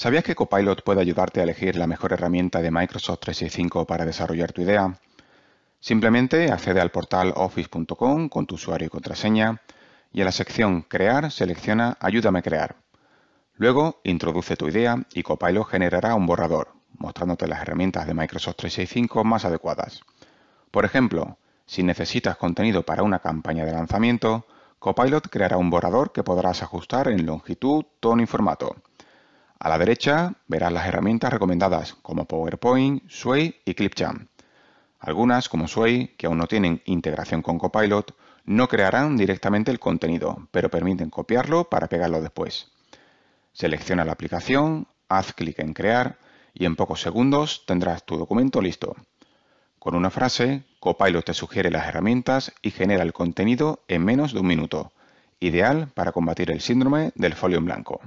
¿Sabías que Copilot puede ayudarte a elegir la mejor herramienta de Microsoft 365 para desarrollar tu idea? Simplemente accede al portal office.com con tu usuario y contraseña y en la sección Crear selecciona Ayúdame a crear. Luego introduce tu idea y Copilot generará un borrador, mostrándote las herramientas de Microsoft 365 más adecuadas. Por ejemplo, si necesitas contenido para una campaña de lanzamiento, Copilot creará un borrador que podrás ajustar en longitud, tono y formato. A la derecha verás las herramientas recomendadas como PowerPoint, Sway y Clipchamp. Algunas, como Sway, que aún no tienen integración con Copilot, no crearán directamente el contenido, pero permiten copiarlo para pegarlo después. Selecciona la aplicación, haz clic en Crear y en pocos segundos tendrás tu documento listo. Con una frase, Copilot te sugiere las herramientas y genera el contenido en menos de un minuto, ideal para combatir el síndrome del folio en blanco.